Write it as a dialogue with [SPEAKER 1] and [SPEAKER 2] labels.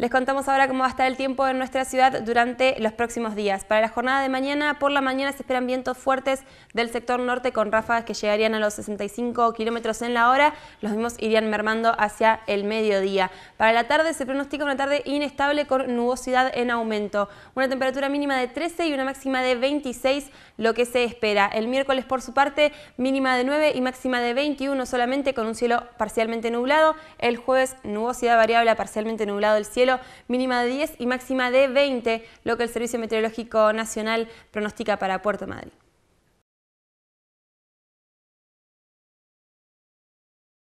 [SPEAKER 1] Les contamos ahora cómo
[SPEAKER 2] va a estar el tiempo en nuestra ciudad durante los próximos días. Para la jornada de mañana, por la mañana se esperan vientos fuertes del sector norte con ráfagas que llegarían a los 65 kilómetros en la hora. Los mismos irían mermando hacia el mediodía. Para la tarde se pronostica una tarde inestable con nubosidad en aumento. Una temperatura mínima de 13 y una máxima de 26, lo que se espera. El miércoles, por su parte, mínima de 9 y máxima de 21 solamente con un cielo parcialmente nublado. El jueves, nubosidad variable parcialmente nublado el cielo mínima de 10 y máxima de 20, lo que el Servicio Meteorológico Nacional pronostica para Puerto Madrid.